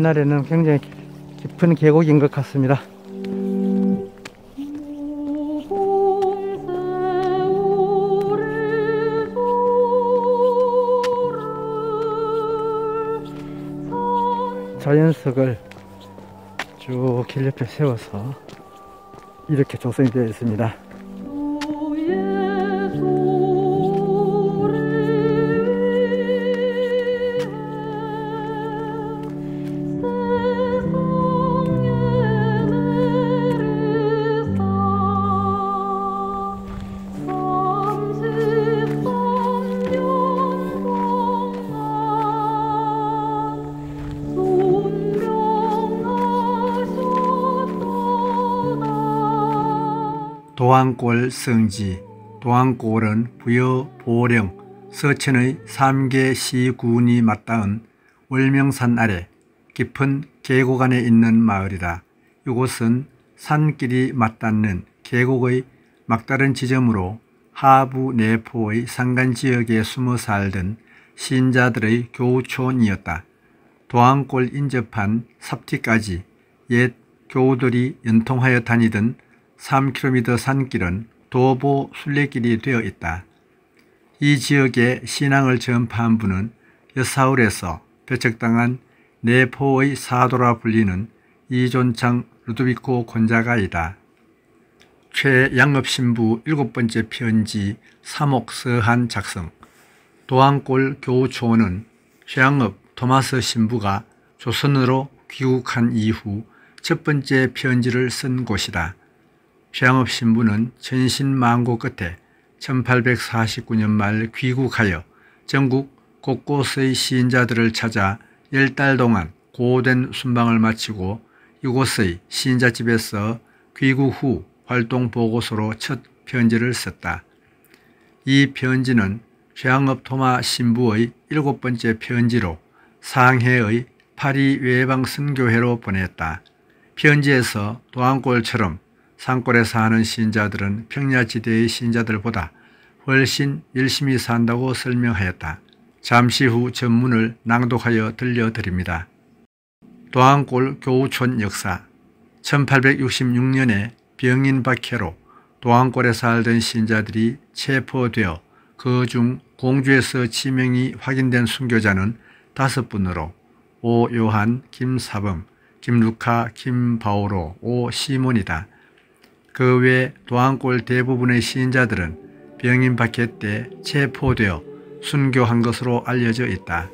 옛날에는 굉장히 깊은 계곡인 것 같습니다. 자연석을 쭉 길 옆에 세워서 이렇게 조성이 되어 있습니다. 도안골 성지, 도안골은 부여 보령, 서천의 3개 시군이 맞닿은 월명산 아래 깊은 계곡안에 있는 마을이다. 이곳은 산길이 맞닿는 계곡의 막다른 지점으로 하부 내포의 산간지역에 숨어 살던 신자들의 교촌이었다. 도안골 인접한 삽티까지 옛 교우들이 연통하여 다니던 3km 산길은 도보 순례길이 되어 있다. 이 지역에 신앙을 전파한 분은 여사울에서 배척당한 내포의 사도라 불리는 이존창 루드비코 권자가이다. 최양업 신부 일곱 번째 편지 삼옥서한 작성 도안골 교우초원은 최양업 토마스 신부가 조선으로 귀국한 이후 첫 번째 편지를 쓴 곳이다. 최양업 신부는 전신망고 끝에 1849년 말 귀국하여 전국 곳곳의 시인자들을 찾아 1달 동안 고된 순방을 마치고 이곳의 시인자집에서 귀국 후 활동 보고서로 첫 편지를 썼다. 이 편지는 최양업 토마 신부의 일곱 번째 편지로 상해의 파리 외방 선교회로 보냈다. 편지에서 도안골처럼 산골에 사는 신자들은 평야지대의 신자들보다 훨씬 열심히 산다고 설명하였다. 잠시 후 전문을 낭독하여 들려드립니다. 도안골 교우촌 역사 1866년에 병인 박해로 도안골에 살던 신자들이 체포되어 그 중 공주에서 치명이 확인된 순교자는 다섯 분으로 오요한, 김사범, 김루카, 김바오로, 오시몬이다. 그외 도안골 대부분의 시인자들은 병인 박해 때 체포되어 순교한 것으로 알려져 있다.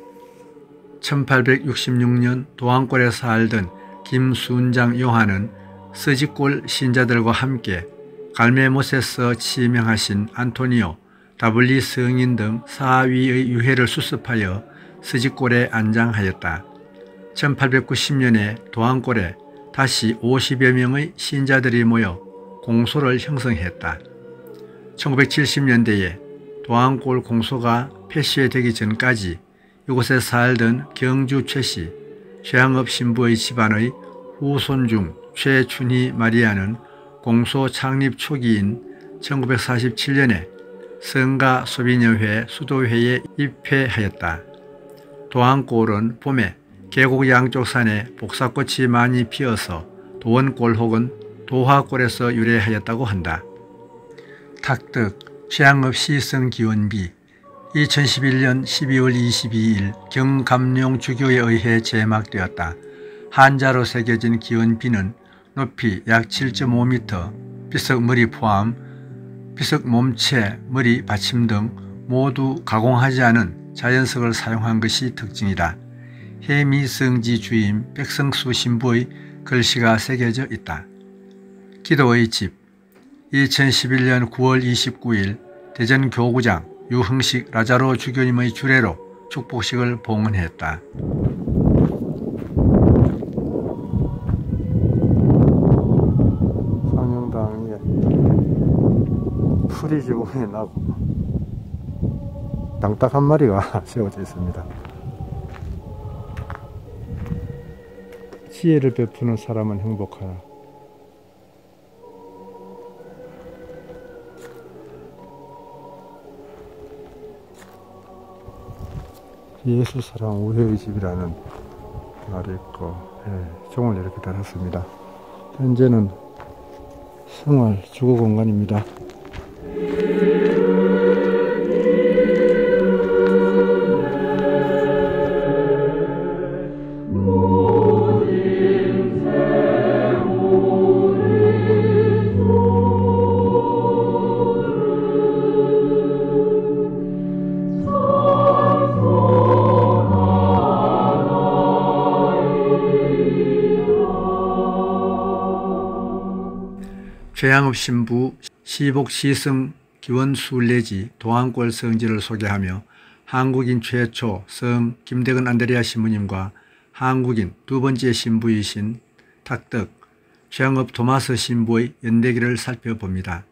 1866년 도안골에 살던 김순장 요한은 서지골 신자들과 함께 갈메못에서 치명하신 안토니오, 다블리 성인 등 사위의 유해를 수습하여 서지골에 안장하였다. 1890년에 도안골에 다시 50여 명의 신자들이 모여 공소를 형성했다. 1970년대에 도안골 공소가 폐쇄되기 전까지 이곳에 살던 경주 최씨, 최항업 신부의 집안의 후손 중 최춘희 마리아는 공소 창립 초기인 1947년에 성가 소비녀회 수도회에 입회하였다. 도안골은 봄에 계곡 양쪽 산에 복사꽃이 많이 피어서 도원골 혹은 도화골에서 유래하였다고 한다. 탁득, 취향없이 쓴 기원비 2011년 12월 22일 경감룡 주교에 의해 제막되었다. 한자로 새겨진 기원비는 높이 약 7.5m, 비석 머리 포함, 비석 몸체, 머리, 받침 등 모두 가공하지 않은 자연석을 사용한 것이 특징이다. 해미성지 주임 백성수 신부의 글씨가 새겨져 있다. 기도의 집 2011년 9월 29일 대전 교구장 유흥식 라자로 주교님의 주례로 축복식을 봉헌했다. 상영당 위에 풀이 지붕이 나고 땅딱 한 마리가 세워져 있습니다. 지혜를 베푸는 사람은 행복하다. 예수사랑 우회의 집이라는 말이 있고 예, 종을 이렇게 달았습니다. 현재는 생활 주거 공간입니다. 최양읍 신부 시복 시승 기원술례지도안골 성지를 소개하며 한국인 최초 성 김대근 안데리아 신부님과 한국인 두 번째 신부이신 탁덕 최양읍 도마스 신부의 연대기를 살펴봅니다.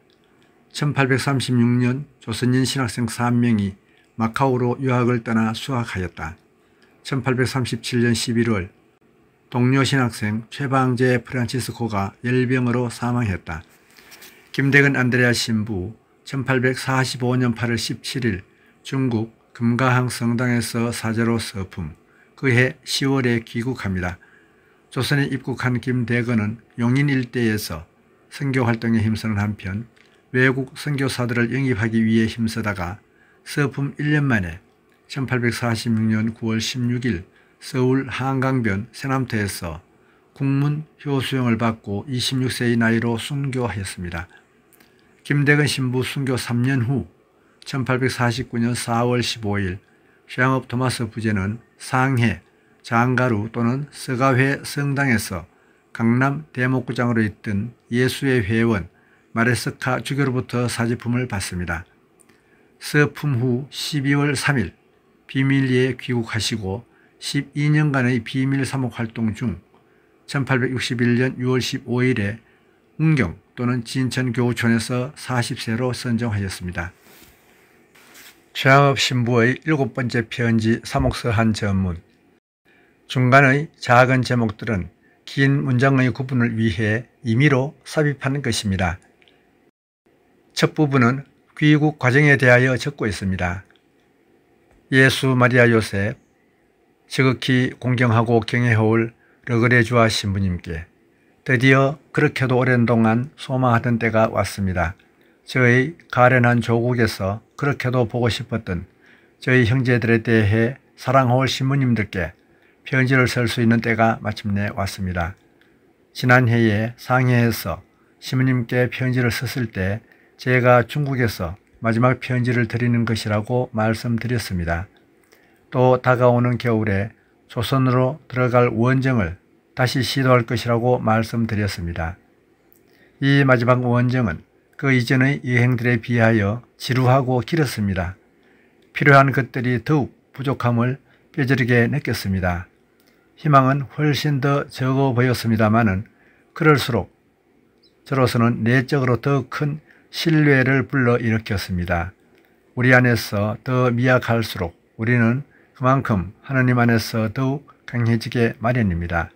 1836년 조선인 신학생 3명이 마카오로 유학을 떠나 수학하였다. 1837년 11월 동료 신학생 최방제 프란치스코가 열병으로 사망했다. 김대근 안드레아 신부 1845년 8월 17일 중국 금가항 성당에서 사제로 서품 그해 10월에 귀국합니다. 조선에 입국한 김대건은 용인 일대에서 선교활동에 힘쓰는 한편 외국 선교사들을 영입하기 위해 힘쓰다가 서품 1년 만에 1846년 9월 16일 서울 한강변 세남터에서 국문 효수형을 받고 26세의 나이로 순교했습니다. 김대근 신부 순교 3년 후 1849년 4월 15일 샹업 토마스 부제는 상해 장가루 또는 서가회 성당에서 강남 대목구장으로 있던 예수의 회원 마레스카 주교로부터 사제품을 받습니다. 서품 후 12월 3일 비밀리에 귀국하시고 12년간의 비밀 사목 활동 중 1861년 6월 15일에 운경 또는 진천교우촌에서 40세로 선정하셨습니다. 최양업 신부의 일곱 번째 편지 사목서한 전문 중간의 작은 제목들은 긴 문장의 구분을 위해 임의로 삽입한 것입니다. 첫 부분은 귀국 과정에 대하여 적고 있습니다. 예수 마리아 요셉, 지극히 공경하고 경외해올 러그레주아 신부님께 드디어 그렇게도 오랜 동안 소망하던 때가 왔습니다. 저의 가련한 조국에서 그렇게도 보고 싶었던 저희 형제들에 대해 사랑하올 신부님들께 편지를 쓸 수 있는 때가 마침내 왔습니다. 지난해에 상해에서 시부님께 편지를 썼을 때 제가 중국에서 마지막 편지를 드리는 것이라고 말씀드렸습니다. 또 다가오는 겨울에 조선으로 들어갈 원정을 다시 시도할 것이라고 말씀드렸습니다. 이 마지막 원정은 그 이전의 여행들에 비하여 지루하고 길었습니다. 필요한 것들이 더욱 부족함을 뼈저리게 느꼈습니다. 희망은 훨씬 더 적어 보였습니다마는 그럴수록 저로서는 내적으로 더 큰 신뢰를 불러일으켰습니다. 우리 안에서 더 미약할수록 우리는 그만큼 하나님 안에서 더욱 강해지게 마련입니다.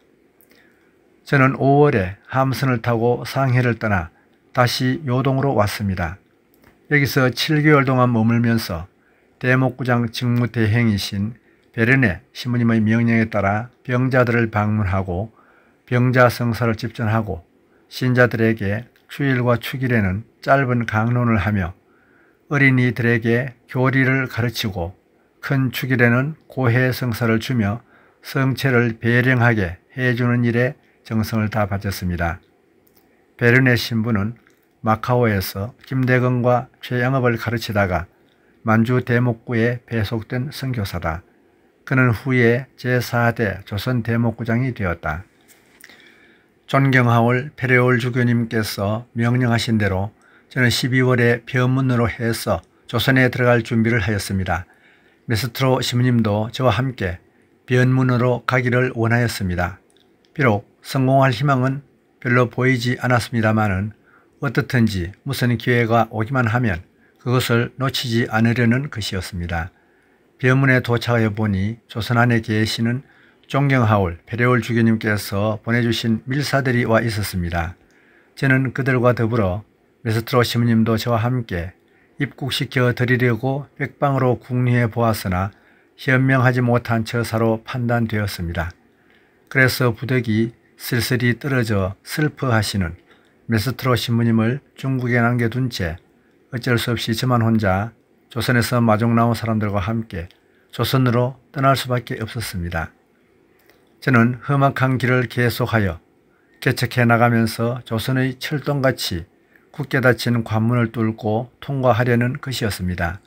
저는 5월에 함선을 타고 상해를 떠나 다시 요동으로 왔습니다. 여기서 7개월 동안 머물면서 대목구장 직무대행이신 베르네 시모님의 명령에 따라 병자들을 방문하고 병자성사를 집전하고 신자들에게 추일과 추길에는 짧은 강론을 하며 어린이들에게 교리를 가르치고 큰 축일에는 고해 성사를 주며 성체를 배령하게 해주는 일에 정성을 다 바쳤습니다. 베르네 신부는 마카오에서 김대건과 최양업을 가르치다가 만주 대목구에 배속된 선교사다. 그는 후에 제4대 조선 대목구장이 되었다. 존경하올 페레올 주교님께서 명령하신 대로 저는 12월에 변문으로 해서 조선에 들어갈 준비를 하였습니다. 메스트로 신부님도 저와 함께 변문으로 가기를 원하였습니다. 비록 성공할 희망은 별로 보이지 않았습니다마는 어떻든지 무슨 기회가 오기만 하면 그것을 놓치지 않으려는 것이었습니다. 병문에 도착하여 보니 조선 안에 계시는 존경하울 배려울 주교님께서 보내주신 밀사들이 와 있었습니다. 저는 그들과 더불어 메스트로 시무님도 저와 함께 입국시켜 드리려고 백방으로 궁리해 보았으나 현명하지 못한 처사로 판단되었습니다. 그래서 부득이 쓸쓸히 떨어져 슬퍼하시는 메스트로 신부님을 중국에 남겨둔 채 어쩔 수 없이 저만 혼자 조선에서 마중 나온 사람들과 함께 조선으로 떠날 수밖에 없었습니다. 저는 험악한 길을 계속하여 개척해 나가면서 조선의 철동같이 굳게 닫힌 관문을 뚫고 통과하려는 것이었습니다.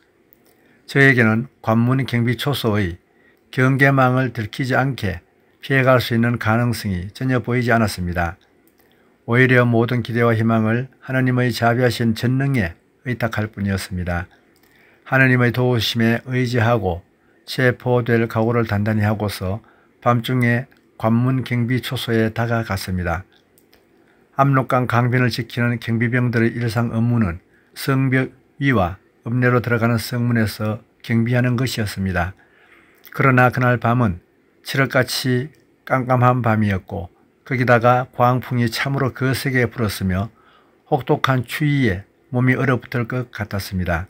저에게는 관문 경비 초소의 경계망을 들키지 않게 피해갈 수 있는 가능성이 전혀 보이지 않았습니다. 오히려 모든 기대와 희망을 하나님의 자비하신 전능에 의탁할 뿐이었습니다. 하나님의 도우심에 의지하고 체포될 각오를 단단히 하고서 밤중에 관문 경비 초소에 다가갔습니다. 압록강 강변을 지키는 경비병들의 일상 업무는 성벽 위와 읍내로 들어가는 성문에서 경비하는 것이었습니다. 그러나 그날 밤은 칠흑같이 깜깜한 밤이었고 거기다가 광풍이 참으로 거세게 그 불었으며 혹독한 추위에 몸이 얼어붙을 것 같았습니다.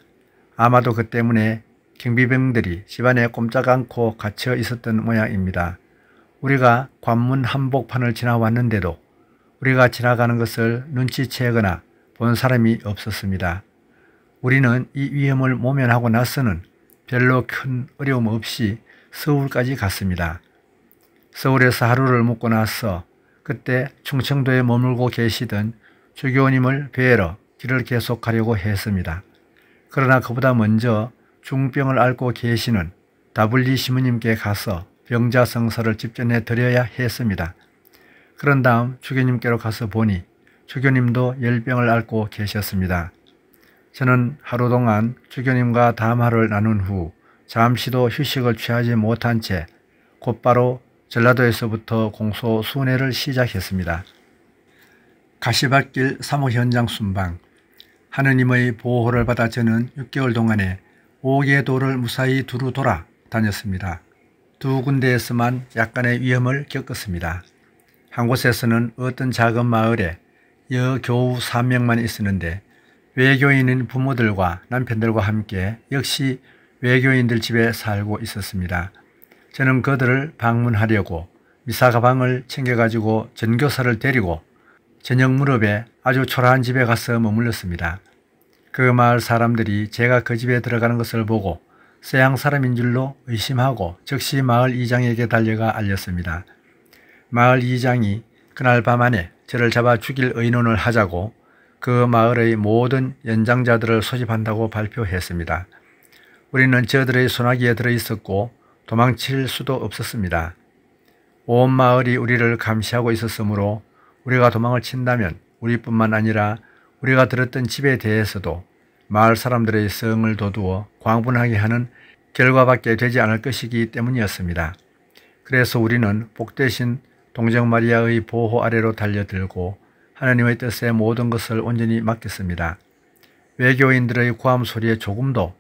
아마도 그 때문에 경비병들이 집안에 꼼짝 않고 갇혀 있었던 모양입니다. 우리가 관문 한복판을 지나왔는데도 우리가 지나가는 것을 눈치채거나 본 사람이 없었습니다. 우리는 이 위험을 모면하고 나서는 별로 큰 어려움 없이 서울까지 갔습니다. 서울에서 하루를 묵고 나서 그때 충청도에 머물고 계시던 주교님을 뵈러 길을 계속하려고 했습니다. 그러나 그보다 먼저 중병을 앓고 계시는 다블리 시무님께 가서 병자성서를 집전해 드려야 했습니다. 그런 다음 주교님께로 가서 보니 주교님도 열병을 앓고 계셨습니다. 저는 하루 동안 주교님과 담화를 나눈 후 잠시도 휴식을 취하지 못한 채 곧바로 전라도에서부터 공소 순회를 시작했습니다. 가시밭길 사무 현장 순방 하느님의 보호를 받아 저는 6개월 동안에 5개 도를 무사히 두루 돌아 다녔습니다. 두 군데에서만 약간의 위험을 겪었습니다. 한 곳에서는 어떤 작은 마을에 여교우 3명만 있었는데 외교인인 부모들과 남편들과 함께 역시 외교인들 집에 살고 있었습니다. 저는 그들을 방문하려고 미사 가방을 챙겨가지고 전교사를 데리고 저녁 무렵에 아주 초라한 집에 가서 머물렀습니다. 그 마을 사람들이 제가 그 집에 들어가는 것을 보고 서양 사람인 줄로 의심하고 즉시 마을 이장에게 달려가 알렸습니다. 마을 이장이 그날 밤안에 저를 잡아 죽일 의논을 하자고 그 마을의 모든 연장자들을 소집한다고 발표했습니다. 우리는 저들의 소나기에 들어있었고 도망칠 수도 없었습니다. 온 마을이 우리를 감시하고 있었으므로 우리가 도망을 친다면 우리뿐만 아니라 우리가 들었던 집에 대해서도 마을 사람들의 성을 도두어 광분하게 하는 결과밖에 되지 않을 것이기 때문이었습니다. 그래서 우리는 복되신 동정 마리아의 보호 아래로 달려들고 하나님의 뜻에 모든 것을 온전히 맡겼습니다. 외교인들의 고함 소리에 조금도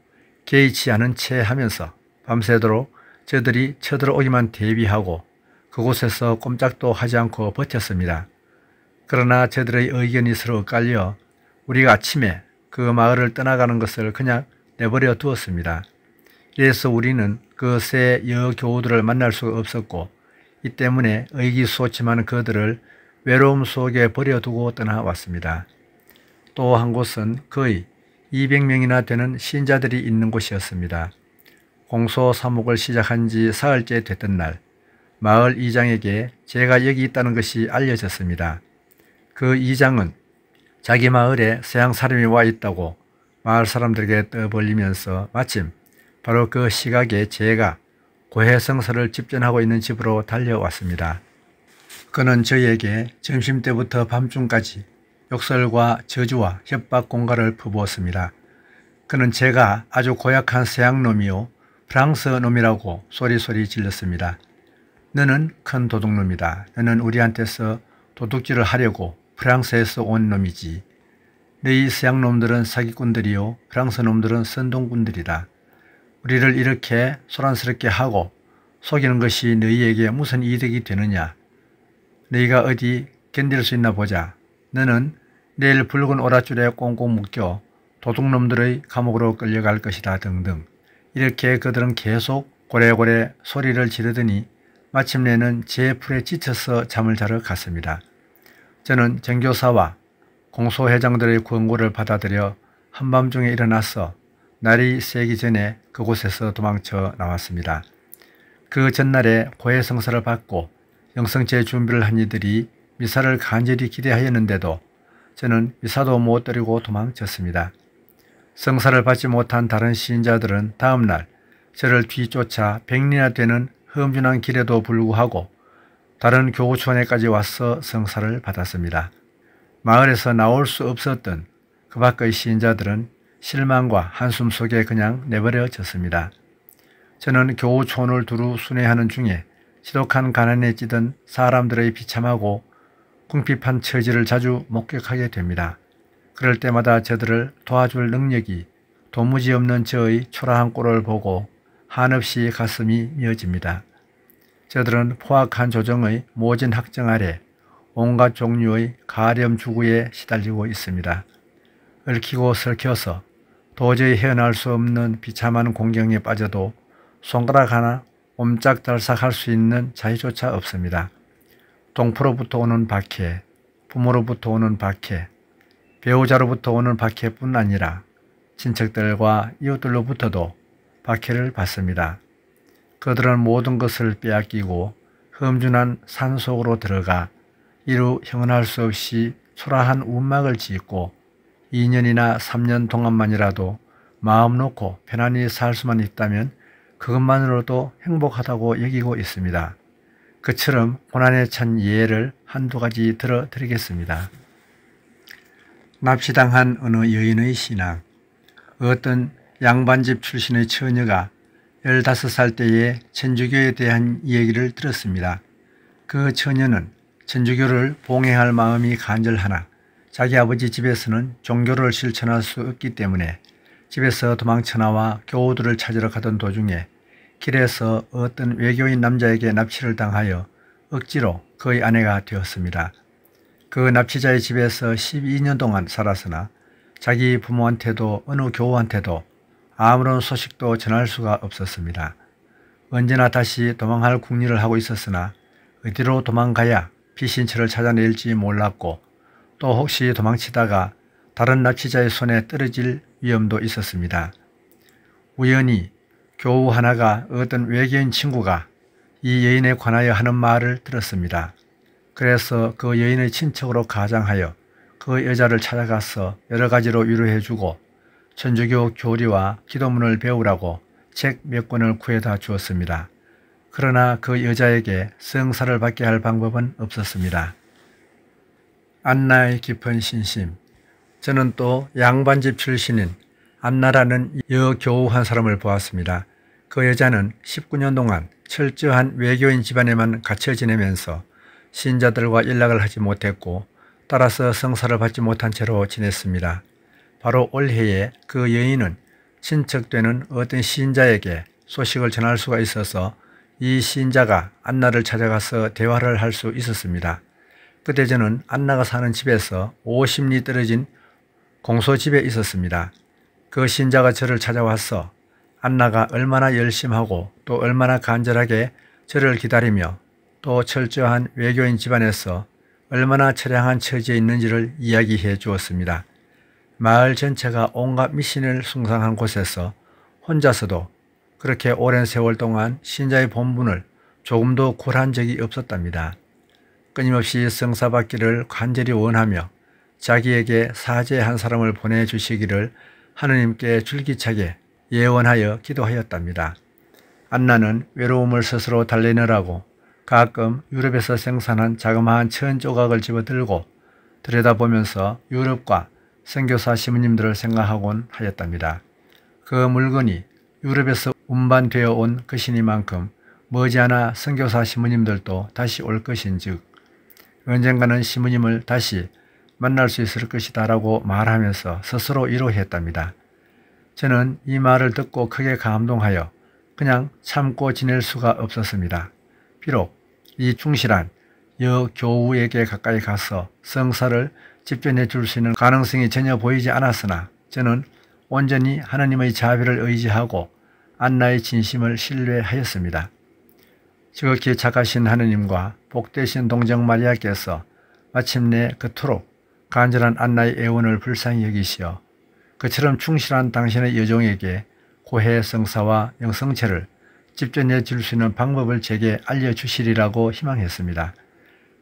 개의치 않은 채 하면서 밤새도록 저들이 쳐들어오기만 대비하고 그곳에서 꼼짝도 하지 않고 버텼습니다. 그러나 저들의 의견이 서로 깔려 우리가 아침에 그 마을을 떠나가는 것을 그냥 내버려 두었습니다. 그래서 우리는 그 새 여교우들을 만날 수가 없었고 이 때문에 의기소침한 그들을 외로움 속에 버려두고 떠나왔습니다. 또 한 곳은 거의 200명이나 되는 신자들이 있는 곳이었습니다. 공소 사목을 시작한 지 사흘째 됐던 날, 마을 이장에게 제가 여기 있다는 것이 알려졌습니다. 그 이장은 자기 마을에 서양 사람이 와 있다고 마을 사람들에게 떠벌리면서 마침 바로 그 시각에 제가 고해성서를 집전하고 있는 집으로 달려왔습니다. 그는 저에게 점심 때부터 밤중까지 욕설과 저주와 협박 공갈을 퍼부었습니다. 그는 제가 아주 고약한 서양놈이요 프랑스 놈이라고 소리소리 질렀습니다. 너는 큰 도둑놈이다. 너는 우리한테서 도둑질을 하려고 프랑스에서 온 놈이지. 너희 서양놈들은 사기꾼들이요 프랑스놈들은 선동꾼들이다. 우리를 이렇게 소란스럽게 하고 속이는 것이 너희에게 무슨 이득이 되느냐. 너희가 어디 견딜 수 있나 보자. 너는 내일 붉은 오라줄에 꽁꽁 묶여 도둑놈들의 감옥으로 끌려갈 것이다 등등 이렇게 그들은 계속 고래고래 소리를 지르더니 마침내는 제 풀에 지쳐서 잠을 자러 갔습니다. 저는 정교사와 공소회장들의 권고를 받아들여 한밤중에 일어나서 날이 새기 전에 그곳에서 도망쳐 나왔습니다. 그 전날에 고해성사를 받고 영성제 준비를 한 이들이 미사를 간절히 기대하였는데도 저는 이사도 못 드리고 도망쳤습니다. 성사를 받지 못한 다른 시자들은 다음날 저를 뒤쫓아 백리나 되는 험준한 길에도 불구하고 다른 교구촌에까지 와서 성사를 받았습니다. 마을에서 나올 수 없었던 그 밖의 시자들은 실망과 한숨 속에 그냥 내버려졌습니다. 저는 교우촌을 두루 순회하는 중에 지독한 가난에 찌든 사람들의 비참하고 궁핍한 처지를 자주 목격하게 됩니다. 그럴 때마다 저들을 도와줄 능력이 도무지 없는 저의 초라한 꼴을 보고 한없이 가슴이 미어집니다. 저들은 포악한 조정의 모진 학정 아래 온갖 종류의 가렴 주구에 시달리고 있습니다. 얽히고 설켜서 도저히 헤어날 수 없는 비참한 공경에 빠져도 손가락 하나 옴짝달싹 할수 있는 자유조차 없습니다. 동포로부터 오는 박해, 부모로부터 오는 박해, 배우자로부터 오는 박해뿐 아니라 친척들과 이웃들로부터도 박해를 받습니다. 그들은 모든 것을 빼앗기고 험준한 산 속으로 들어가 이루 형언할 수 없이 초라한 운막을 짓고 2년이나 3년 동안만이라도 마음 놓고 편안히 살 수만 있다면 그것만으로도 행복하다고 여기고 있습니다. 그처럼 고난에 찬 예를 한두 가지 들어드리겠습니다. 납치당한 어느 여인의 신앙 어떤 양반집 출신의 처녀가 15살 때에 천주교에 대한 이야기를 들었습니다. 그 처녀는 천주교를 봉해할 마음이 간절하나 자기 아버지 집에서는 종교를 실천할 수 없기 때문에 집에서 도망쳐 나와 교우들을 찾으러 가던 도중에 길에서 어떤 외교인 남자에게 납치를 당하여 억지로 그의 아내가 되었습니다. 그 납치자의 집에서 12년 동안 살았으나 자기 부모한테도 어느 교우한테도 아무런 소식도 전할 수가 없었습니다. 언제나 다시 도망할 궁리를 하고 있었으나 어디로 도망가야 피신처를 찾아낼지 몰랐고 또 혹시 도망치다가 다른 납치자의 손에 떨어질 위험도 있었습니다. 우연히 교우 하나가 어떤 외계인 친구가 이 여인에 관하여 하는 말을 들었습니다. 그래서 그 여인의 친척으로 가장하여 그 여자를 찾아가서 여러 가지로 위로해주고 천주교 교리와 기도문을 배우라고 책 몇 권을 구해다 주었습니다. 그러나 그 여자에게 성사를 받게 할 방법은 없었습니다. 안나의 깊은 신심. 저는 또 양반집 출신인 안나라는 여교우 한 사람을 보았습니다. 그 여자는 19년 동안 철저한 외교인 집안에만 갇혀 지내면서 신자들과 연락을 하지 못했고 따라서 성사를 받지 못한 채로 지냈습니다. 바로 올해에 그 여인은 친척되는 어떤 신자에게 소식을 전할 수가 있어서 이 신자가 안나를 찾아가서 대화를 할 수 있었습니다. 그때 저는 안나가 사는 집에서 50리 떨어진 공소집에 있었습니다. 그 신자가 저를 찾아와서 안나가 얼마나 열심하고 또 얼마나 간절하게 저를 기다리며 또 철저한 외교인 집안에서 얼마나 처량한 처지에 있는지를 이야기해 주었습니다. 마을 전체가 온갖 미신을 숭상한 곳에서 혼자서도 그렇게 오랜 세월 동안 신자의 본분을 조금도 굴한 적이 없었답니다. 끊임없이 성사받기를 간절히 원하며 자기에게 사제 한 사람을 보내주시기를 하느님께 줄기차게 예언하여 기도하였답니다. 안나는 외로움을 스스로 달래느라고 가끔 유럽에서 생산한 자그마한 천 조각을 집어들고 들여다보면서 유럽과 선교사 시부님들을 생각하곤 하였답니다. 그 물건이 유럽에서 운반되어 온 것이니만큼 머지않아 선교사 시부님들도 다시 올 것인즉 언젠가는 시부님을 다시 만날 수 있을 것이다라고 말하면서 스스로 위로했답니다. 저는 이 말을 듣고 크게 감동하여 그냥 참고 지낼 수가 없었습니다. 비록 이 충실한 여교우에게 가까이 가서 성사를 집전해 줄 수 있는 가능성이 전혀 보이지 않았으나 저는 온전히 하나님의 자비를 의지하고 안나의 진심을 신뢰하였습니다. 지극히 착하신 하느님과 복되신 동정 마리아께서 마침내 그토록 간절한 안나의 애원을 불쌍히 여기시어 그처럼 충실한 당신의 여종에게 고해 성사와 영성체를 집전해 줄 수 있는 방법을 제게 알려주시리라고 희망했습니다.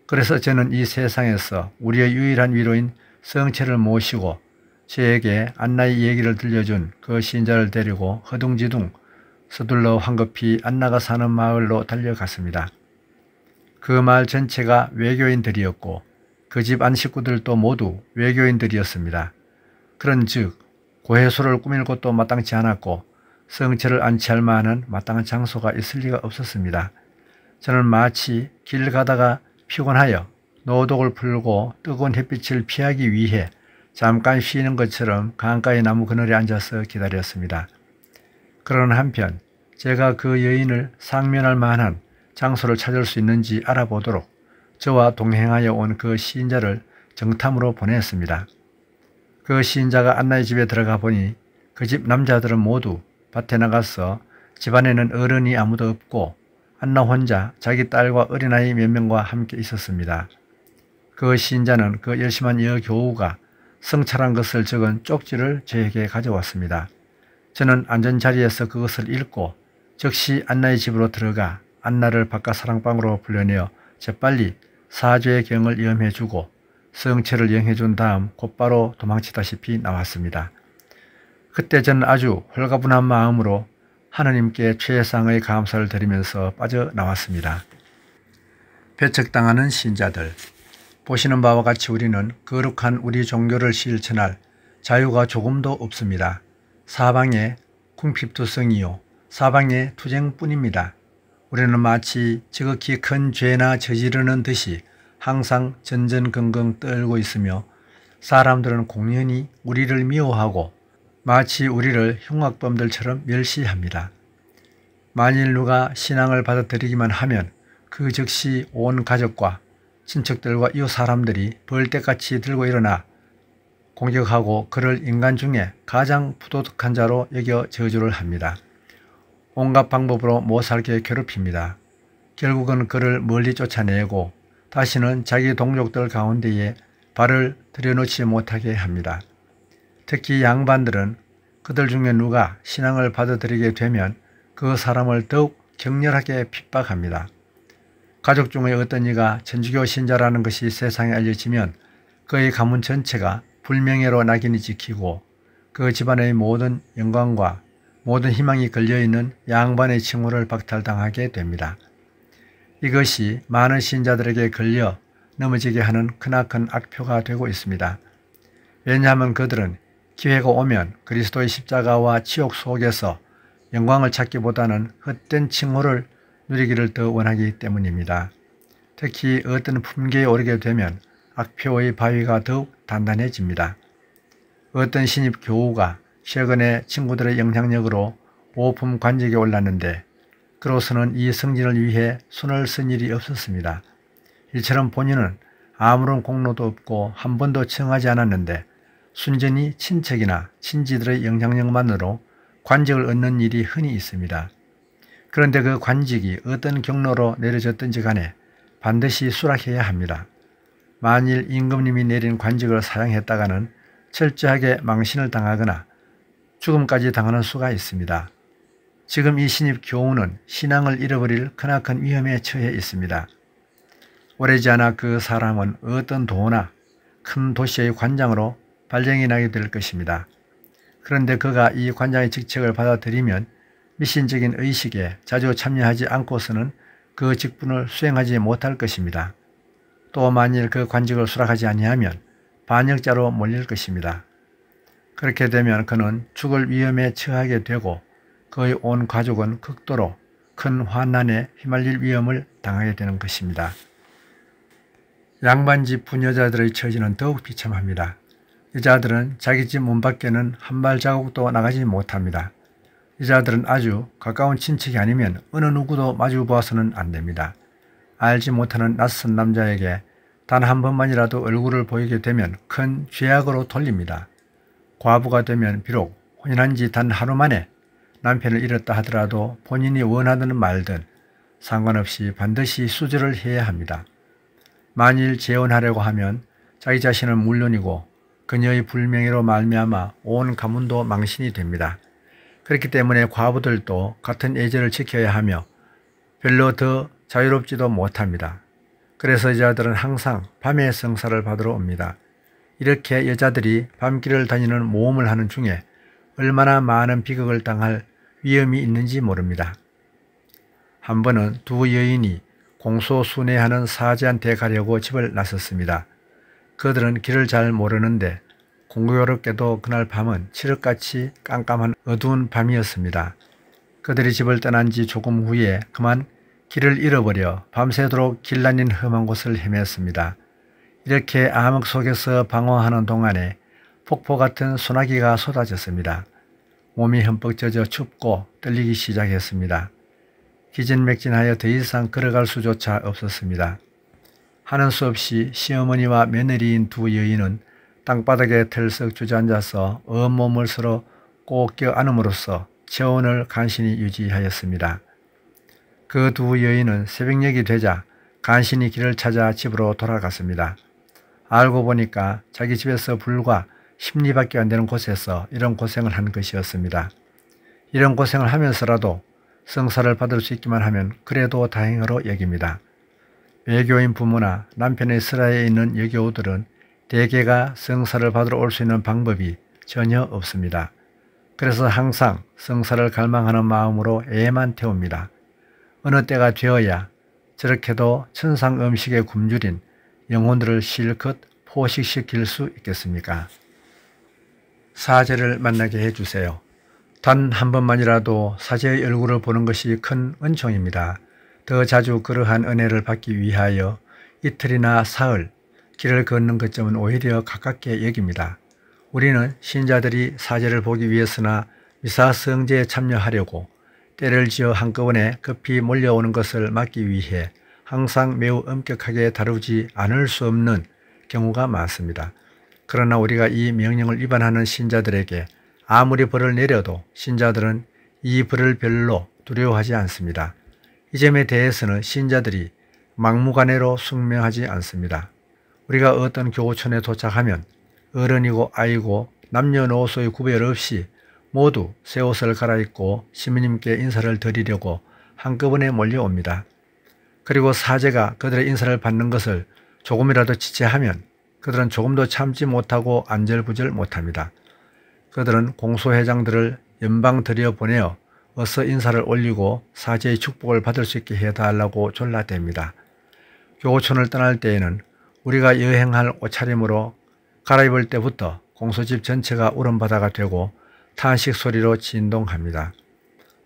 그래서 저는 이 세상에서 우리의 유일한 위로인 성체를 모시고 저에게 안나의 얘기를 들려준 그 신자를 데리고 허둥지둥 서둘러 황급히 안나가 사는 마을로 달려갔습니다. 그 마을 전체가 외교인들이었고 그 집 안식구들도 모두 외교인들이었습니다. 그런 즉 고해수를 꾸밀 곳도 마땅치 않았고 성체를 안치할 만한 마땅한 장소가 있을 리가 없었습니다. 저는 마치 길 가다가 피곤하여 노독을 풀고 뜨거운 햇빛을 피하기 위해 잠깐 쉬는 것처럼 강가의 나무 그늘에 앉아서 기다렸습니다. 그러는 한편 제가 그 여인을 상면할 만한 장소를 찾을 수 있는지 알아보도록 저와 동행하여 온 그 시인자를 정탐으로 보냈습니다. 그 시인자가 안나의 집에 들어가 보니 그 집 남자들은 모두 밭에 나가서 집안에는 어른이 아무도 없고 안나 혼자 자기 딸과 어린아이 몇 명과 함께 있었습니다. 그 시인자는 그 열심한 여교우가 성찰한 것을 적은 쪽지를 저에게 가져왔습니다. 저는 안전자리에서 그것을 읽고 즉시 안나의 집으로 들어가 안나를 바깥 사랑방으로 불려내어 재빨리 사죄의 경을 염해주고 성체를 영해준 다음 곧바로 도망치다시피 나왔습니다. 그때 저는 아주 홀가분한 마음으로 하느님께 최상의 감사를 드리면서 빠져나왔습니다. 배척당하는 신자들 보시는 바와 같이 우리는 거룩한 우리 종교를 실천할 자유가 조금도 없습니다. 사방에 궁핍투성이요 사방에 투쟁뿐입니다. 우리는 마치 지극히 큰 죄나 저지르는 듯이 항상 전전긍긍 떨고 있으며 사람들은 공연히 우리를 미워하고 마치 우리를 흉악범들처럼 멸시합니다. 만일 누가 신앙을 받아들이기만 하면 그 즉시 온 가족과 친척들과 이 사람들이 벌떼같이 들고 일어나 공격하고 그를 인간 중에 가장 부도덕한 자로 여겨 저주를 합니다. 온갖 방법으로 못살게 괴롭힙니다. 결국은 그를 멀리 쫓아내고 다시는 자기 동족들 가운데에 발을 들여놓지 못하게 합니다. 특히 양반들은 그들 중에 누가 신앙을 받아들이게 되면 그 사람을 더욱 격렬하게 핍박합니다. 가족 중에 어떤 이가 천주교 신자라는 것이 세상에 알려지면 그의 가문 전체가 불명예로 낙인이 찍히고 그 집안의 모든 영광과 모든 희망이 걸려있는 양반의 칭호를 박탈당하게 됩니다. 이것이 많은 신자들에게 걸려 넘어지게 하는 크나큰 악표가 되고 있습니다. 왜냐하면 그들은 기회가 오면 그리스도의 십자가와 치욕 속에서 영광을 찾기보다는 헛된 칭호를 누리기를 더 원하기 때문입니다. 특히 어떤 품계에 오르게 되면 악표의 바위가 더욱 단단해집니다. 어떤 신입 교우가 최근에 친구들의 영향력으로 오품 관직에 올랐는데 그로서는 이 승진을 위해 손을 쓴 일이 없었습니다. 이처럼 본인은 아무런 공로도 없고 한 번도 청하지 않았는데 순전히 친척이나 친지들의 영향력만으로 관직을 얻는 일이 흔히 있습니다. 그런데 그 관직이 어떤 경로로 내려졌든지 간에 반드시 수락해야 합니다. 만일 임금님이 내린 관직을 사양했다가는 철저하게 망신을 당하거나 죽음까지 당하는 수가 있습니다. 지금 이 신입 교우는 신앙을 잃어버릴 크나큰 위험에 처해 있습니다. 오래지 않아 그 사람은 어떤 도나 큰 도시의 관장으로 발령이 나게 될 것입니다. 그런데 그가 이 관장의 직책을 받아들이면 미신적인 의식에 자주 참여하지 않고서는 그 직분을 수행하지 못할 것입니다. 또 만일 그 관직을 수락하지 아니하면 반역자로 몰릴 것입니다. 그렇게 되면 그는 죽을 위험에 처하게 되고 그의 온 가족은 극도로 큰 환난에 휘말릴 위험을 당하게 되는 것입니다. 양반집 부녀자들의 처지는 더욱 비참합니다. 여자들은 자기 집 문 밖에는 한 발 자국도 나가지 못합니다. 여자들은 아주 가까운 친척이 아니면 어느 누구도 마주 보아서는 안 됩니다. 알지 못하는 낯선 남자에게 단 한 번만이라도 얼굴을 보이게 되면 큰 죄악으로 돌립니다. 과부가 되면 비록 혼인한 지 단 하루 만에 남편을 잃었다 하더라도 본인이 원하든 말든 상관없이 반드시 수절을 해야 합니다. 만일 재혼하려고 하면 자기 자신은 물론이고 그녀의 불명예로 말미암아 온 가문도 망신이 됩니다. 그렇기 때문에 과부들도 같은 예절을 지켜야 하며 별로 더 자유롭지도 못합니다. 그래서 여자들은 항상 밤에 성사를 받으러 옵니다. 이렇게 여자들이 밤길을 다니는 모험을 하는 중에 얼마나 많은 비극을 당할 위험이 있는지 모릅니다. 한 번은 두 여인이 공소순회하는 사제한테 가려고 집을 나섰습니다. 그들은 길을 잘 모르는데 공교롭게도 그날 밤은 칠흑같이 깜깜한 어두운 밤이었습니다. 그들이 집을 떠난 지 조금 후에 그만 길을 잃어버려 밤새도록 길난인 험한 곳을 헤맸습니다. 이렇게 암흑 속에서 방황하는 동안에 폭포 같은 소나기가 쏟아졌습니다. 몸이 흠뻑 젖어 춥고 떨리기 시작했습니다. 기진맥진하여 더 이상 걸어갈 수조차 없었습니다. 하는 수 없이 시어머니와 며느리인 두 여인은 땅바닥에 털썩 주저앉아서 온몸을 서로 꼭 껴안음으로써 체온을 간신히 유지하였습니다. 그 두 여인은 새벽녘이 되자 간신히 길을 찾아 집으로 돌아갔습니다. 알고 보니까 자기 집에서 불과 심리밖에안 되는 곳에서 이런 고생을 한 것이었습니다. 이런 고생을 하면서라도 성사를 받을 수 있기만 하면 그래도 다행으로 여깁니다. 외교인 부모나 남편의 슬하에 있는 여교우들은 대개가 성사를 받으러 올 수 있는 방법이 전혀 없습니다. 그래서 항상 성사를 갈망하는 마음으로 애만 태웁니다. 어느 때가 되어야 저렇게도 천상 음식에 굶주린 영혼들을 실컷 포식시킬 수 있겠습니까? 사제를 만나게 해주세요. 단 한 번만이라도 사제의 얼굴을 보는 것이 큰 은총입니다. 더 자주 그러한 은혜를 받기 위하여 이틀이나 사흘 길을 걷는 것점은 오히려 가깝게 여깁니다. 우리는 신자들이 사제를 보기 위해서나 미사 성제에 참여하려고 때를 지어 한꺼번에 급히 몰려오는 것을 막기 위해 항상 매우 엄격하게 다루지 않을 수 없는 경우가 많습니다. 그러나 우리가 이 명령을 위반하는 신자들에게 아무리 벌을 내려도 신자들은 이 벌을 별로 두려워하지 않습니다. 이 점에 대해서는 신자들이 막무가내로 숙명하지 않습니다. 우리가 어떤 교우촌에 도착하면 어른이고 아이고 남녀노소의 구별 없이 모두 새 옷을 갈아입고 시민님께 인사를 드리려고 한꺼번에 몰려옵니다. 그리고 사제가 그들의 인사를 받는 것을 조금이라도 지체하면 그들은 조금도 참지 못하고 안절부절 못합니다. 그들은 공소회장들을 연방 들여보내어 어서 인사를 올리고 사제의 축복을 받을 수 있게 해달라고 졸라댑니다. 교호촌을 떠날 때에는 우리가 여행할 옷차림으로 갈아입을 때부터 공소집 전체가 울음바다가 되고 탄식 소리로 진동합니다.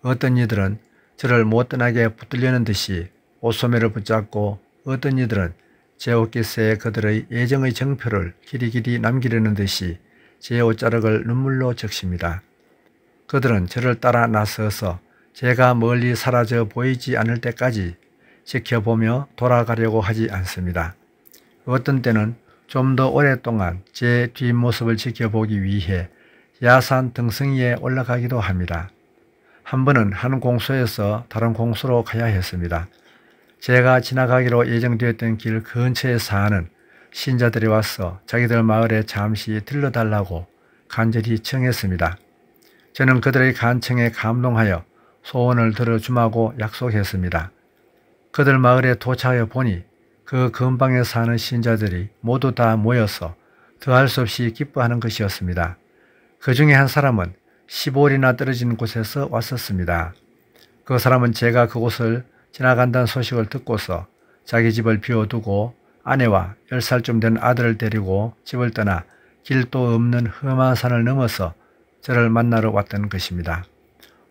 어떤 이들은 저를 못 떠나게 붙들려는 듯이 옷소매를 붙잡고 어떤 이들은 제옷깃에 그들의 애정의 정표를 길이길이 남기려는 듯이 제 옷자락을 눈물로 적십니다. 그들은 저를 따라 나서서 제가 멀리 사라져 보이지 않을 때까지 지켜보며 돌아가려고 하지 않습니다. 어떤 때는 좀 더 오랫동안 제 뒷모습을 지켜보기 위해 야산 등승이에 올라가기도 합니다. 한 번은 한 공소에서 다른 공소로 가야 했습니다. 제가 지나가기로 예정되었던 길 근처에 사는 신자들이 와서 자기들 마을에 잠시 들러달라고 간절히 청했습니다. 저는 그들의 간청에 감동하여 소원을 들어주마고 약속했습니다. 그들 마을에 도착해 보니 그 근방에 사는 신자들이 모두 다 모여서 더할 수 없이 기뻐하는 것이었습니다. 그 중에 한 사람은 15일이나 떨어진 곳에서 왔었습니다. 그 사람은 제가 그곳을 지나간다는 소식을 듣고서 자기 집을 비워두고 아내와 10살쯤 된 아들을 데리고 집을 떠나 길도 없는 험한 산을 넘어서 저를 만나러 왔던 것입니다.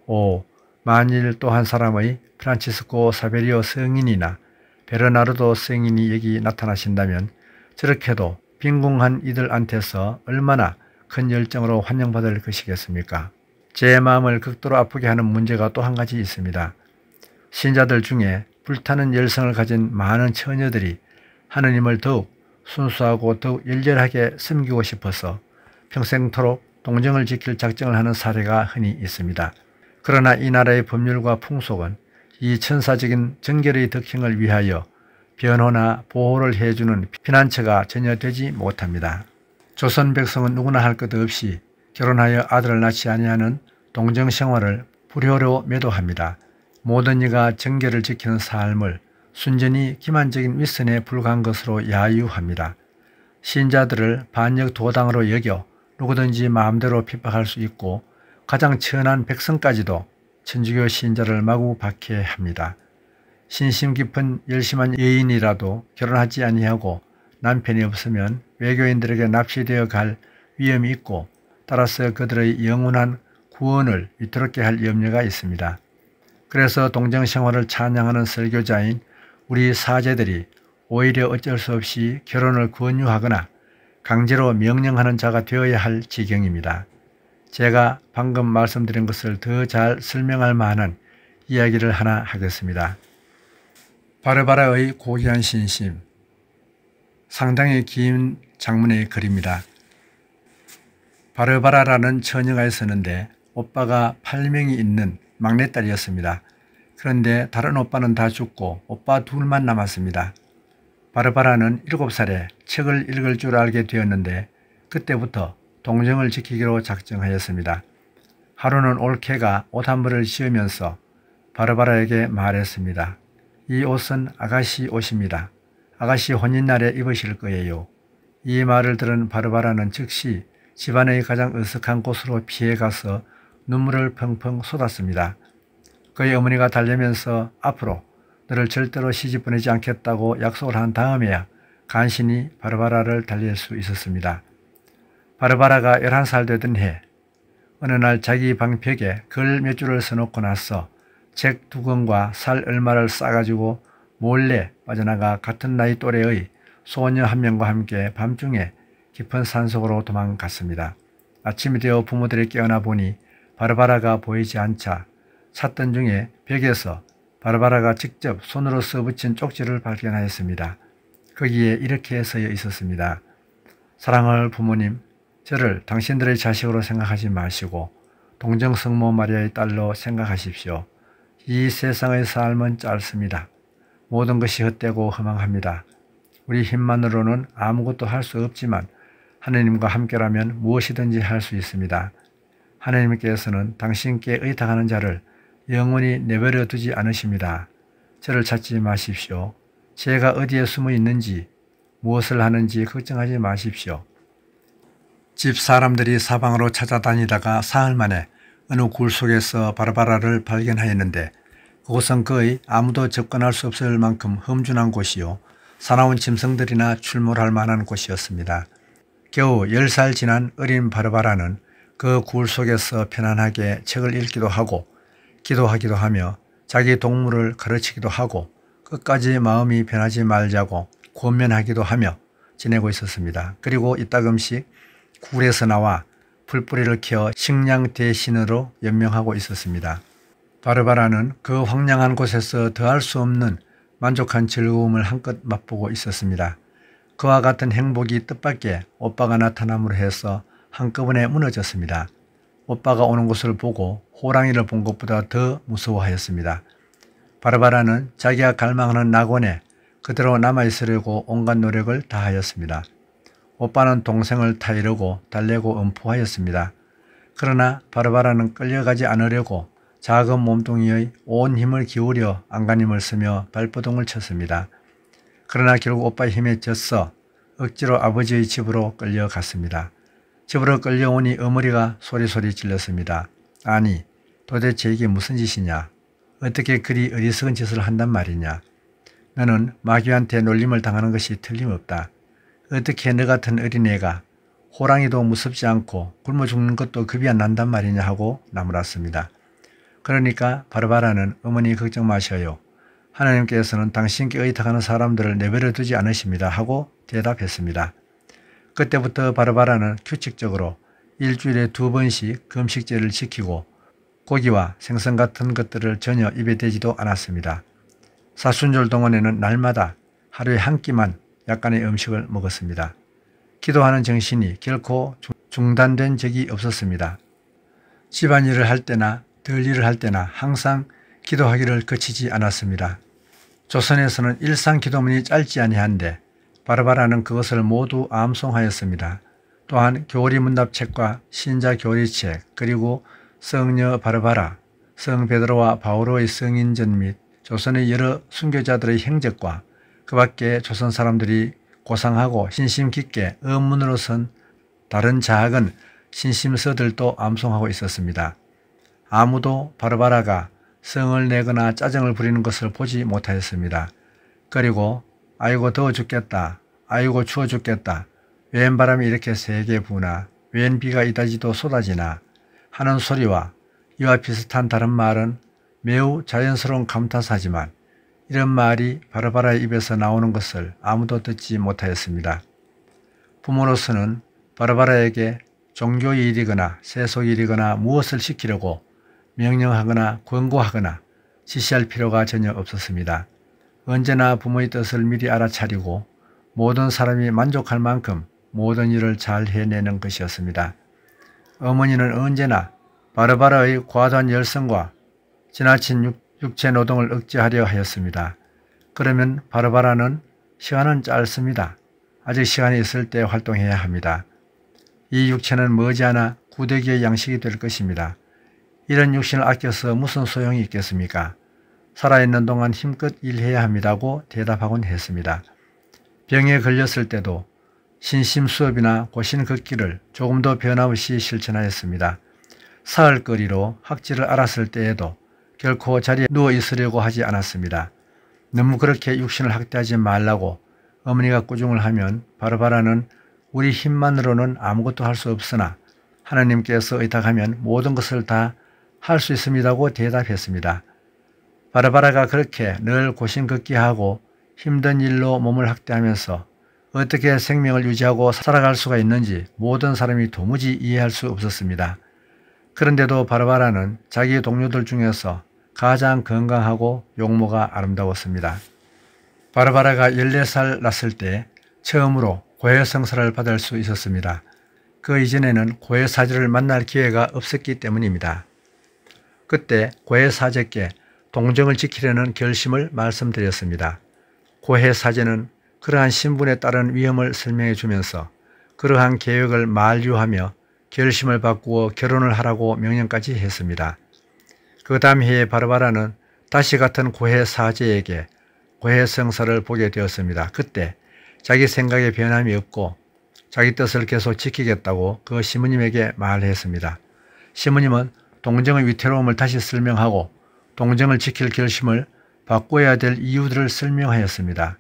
오, 만일 또 한 사람의 프란치스코 사베리오 성인이나 베르나르도 성인이 여기 나타나신다면 저렇게도 빈궁한 이들한테서 얼마나 큰 열정으로 환영받을 것이겠습니까? 제 마음을 극도로 아프게 하는 문제가 또 한 가지 있습니다. 신자들 중에 불타는 열성을 가진 많은 처녀들이 하느님을 더욱 순수하고 더욱 열렬하게 섬기고 싶어서 평생토록 동정을 지킬 작정을 하는 사례가 흔히 있습니다. 그러나 이 나라의 법률과 풍속은 이 천사적인 정결의 덕행을 위하여 변호나 보호를 해주는 피난처가 전혀 되지 못합니다. 조선 백성은 누구나 할 것 없이 결혼하여 아들을 낳지 아니하는 동정생활을 불효로 매도합니다. 모든 이가 정결을 지키는 삶을 순전히 기만적인 윗선에 불과한 것으로 야유합니다. 신자들을 반역 도당으로 여겨 누구든지 마음대로 핍박할 수 있고 가장 천한 백성까지도 천주교 신자를 마구 박해합니다. 신심 깊은 열심한 예인이라도 결혼하지 아니하고 남편이 없으면 외교인들에게 납치되어 갈 위험이 있고 따라서 그들의 영원한 구원을 위태롭게 할 염려가 있습니다. 그래서 동정 생활을 찬양하는 설교자인 우리 사제들이 오히려 어쩔 수 없이 결혼을 권유하거나 강제로 명령하는 자가 되어야 할 지경입니다. 제가 방금 말씀드린 것을 더 잘 설명할 만한 이야기를 하나 하겠습니다. 바르바라의 고귀한 신심. 상당히 긴 장문의 글입니다. 바르바라라는 처녀가 있었는데 오빠가 8명이 있는 막내딸이었습니다. 그런데 다른 오빠는 다 죽고 오빠 둘만 남았습니다. 바르바라는 7살에 책을 읽을 줄 알게 되었는데 그때부터 동정을 지키기로 작정하였습니다. 하루는 올케가 옷 한 벌을 지으면서 바르바라에게 말했습니다. 이 옷은 아가씨 옷입니다. 아가씨 혼인날에 입으실 거예요. 이 말을 들은 바르바라는 즉시 집안의 가장 으슥한 곳으로 피해가서 눈물을 펑펑 쏟았습니다. 그의 어머니가 달려면서 앞으로 너를 절대로 시집 보내지 않겠다고 약속을 한 다음에야 간신히 바르바라를 달릴 수 있었습니다. 바르바라가 11살 되던 해 어느 날 자기 방벽에 글 몇 줄을 써놓고 나서 책 두 권과 살 얼마를 싸가지고 몰래 빠져나가 같은 나이 또래의 소녀 한 명과 함께 밤중에 깊은 산속으로 도망갔습니다. 아침이 되어 부모들이 깨어나 보니 바르바라가 보이지 않자 찾던 중에 벽에서 바르바라가 직접 손으로 써붙인 쪽지를 발견하였습니다. 거기에 이렇게 쓰여 있었습니다. 사랑할 부모님, 저를 당신들의 자식으로 생각하지 마시고 동정성모 마리아의 딸로 생각하십시오. 이 세상의 삶은 짧습니다. 모든 것이 헛되고 허망합니다. 우리 힘만으로는 아무것도 할 수 없지만 하느님과 함께라면 무엇이든지 할 수 있습니다. 하나님께서는 당신께 의탁하는 자를 영원히 내버려 두지 않으십니다. 저를 찾지 마십시오. 제가 어디에 숨어 있는지 무엇을 하는지 걱정하지 마십시오. 집 사람들이 사방으로 찾아다니다가 사흘 만에 어느 굴 속에서 바르바라를 발견하였는데 그곳은 거의 아무도 접근할 수 없을 만큼 험준한 곳이요. 사나운 짐승들이나 출몰할 만한 곳이었습니다. 겨우 10살 지난 어린 바르바라는 그 구울 속에서 편안하게 책을 읽기도 하고 기도하기도 하며 자기 동물을 가르치기도 하고 끝까지 마음이 변하지 말자고 권면하기도 하며 지내고 있었습니다. 그리고 이따금씩 굴에서 나와 풀뿌리를 키워 식량 대신으로 연명하고 있었습니다. 바르바라는 그 황량한 곳에서 더할 수 없는 만족한 즐거움을 한껏 맛보고 있었습니다. 그와 같은 행복이 뜻밖의 오빠가 나타남으로 해서 한꺼번에 무너졌습니다. 오빠가 오는 것을 보고 호랑이를 본 것보다 더 무서워하였습니다. 바르바라는 자기가 갈망하는 낙원에 그대로 남아있으려고 온갖 노력을 다하였습니다. 오빠는 동생을 타이르고 달래고 음포하였습니다 그러나 바르바라는 끌려가지 않으려고 작은 몸뚱이의 온 힘을 기울여 안간힘을 쓰며 발버둥을 쳤습니다. 그러나 결국 오빠 힘에 졌어 억지로 아버지의 집으로 끌려갔습니다. 집으로 끌려오니 어머니가 소리소리 질렀습니다. 아니 도대체 이게 무슨 짓이냐. 어떻게 그리 어리석은 짓을 한단 말이냐. 너는 마귀한테 놀림을 당하는 것이 틀림없다. 어떻게 너 같은 어린애가 호랑이도 무섭지 않고 굶어 죽는 것도 급이 안 난단 말이냐 하고 나무랐습니다. 그러니까 바르바라는 어머니 걱정 마셔요. 하나님께서는 당신께 의탁하는 사람들을 내버려 두지 않으십니다 하고 대답했습니다. 그때부터 바르바라는 규칙적으로 일주일에 두 번씩 금식제를 지키고 고기와 생선 같은 것들을 전혀 입에 대지도 않았습니다. 사순절 동안에는 날마다 하루에 한 끼만 약간의 음식을 먹었습니다. 기도하는 정신이 결코 중단된 적이 없었습니다. 집안일을 할 때나 들일을 할 때나 항상 기도하기를 거치지 않았습니다. 조선에서는 일상 기도문이 짧지 아니한데 바르바라는 그것을 모두 암송하였습니다. 또한 교리 문답책과 신자 교리책 그리고 성녀 바르바라, 성 베드로와 바오로의 성인전 및 조선의 여러 순교자들의 행적과 그 밖에 조선 사람들이 고상하고 신심 깊게 의문으로 선 다른 자학은 신심서들도 암송하고 있었습니다. 아무도 바르바라가 성을 내거나 짜증을 부리는 것을 보지 못하였습니다. 그리고 아이고 더워 죽겠다. 아이고 추워 죽겠다. 웬 바람이 이렇게 세게 부나. 웬 비가 이다지도 쏟아지나. 하는 소리와 이와 비슷한 다른 말은 매우 자연스러운 감탄사지만 이런 말이 바라바라의 입에서 나오는 것을 아무도 듣지 못하였습니다. 부모로서는 바라바라에게 종교일이거나 세속일이거나 무엇을 시키려고 명령하거나 권고하거나 지시할 필요가 전혀 없었습니다. 언제나 부모의 뜻을 미리 알아차리고 모든 사람이 만족할 만큼 모든 일을 잘 해내는 것이었습니다. 어머니는 언제나 바르바라의 과도한 열성과 지나친 육체 노동을 억제하려 하였습니다. 그러면 바르바라는 시간은 짧습니다. 아직 시간이 있을 때 활동해야 합니다. 이 육체는 머지않아 구대기의 양식이 될 것입니다. 이런 육신을 아껴서 무슨 소용이 있겠습니까? 살아있는 동안 힘껏 일해야 합니다고 대답하곤 했습니다. 병에 걸렸을 때도 신심 수업이나 고신 걷기를 조금 더 변함없이 실천하였습니다. 사흘거리로 학지를 알았을 때에도 결코 자리에 누워 있으려고 하지 않았습니다. 너무 그렇게 육신을 학대하지 말라고 어머니가 꾸중을 하면 바르바라는 우리 힘만으로는 아무것도 할 수 없으나 하나님께서 의탁하면 모든 것을 다 할 수 있습니다고 대답했습니다. 바라바라가 그렇게 늘고심걷기하고 힘든 일로 몸을 학대하면서 어떻게 생명을 유지하고 살아갈 수가 있는지 모든 사람이 도무지 이해할 수 없었습니다. 그런데도 바르바라는 자기 동료들 중에서 가장 건강하고 용모가 아름다웠습니다. 바르바라가 14살 났을 때 처음으로 고해성사를 받을 수 있었습니다. 그 이전에는 고해사제를 만날 기회가 없었기 때문입니다. 그때 고해사제께 동정을 지키려는 결심을 말씀드렸습니다. 고해 사제는 그러한 신분에 따른 위험을 설명해 주면서 그러한 계획을 만류하며 결심을 바꾸어 결혼을 하라고 명령까지 했습니다. 그 다음 해에 바르바라는 다시 같은 고해 사제에게 고해 성사를 보게 되었습니다. 그때 자기 생각에 변함이 없고 자기 뜻을 계속 지키겠다고 그 시부님에게 말했습니다. 시부님은 동정의 위태로움을 다시 설명하고 동정을 지킬 결심을 바꿔야 될 이유들을 설명하였습니다.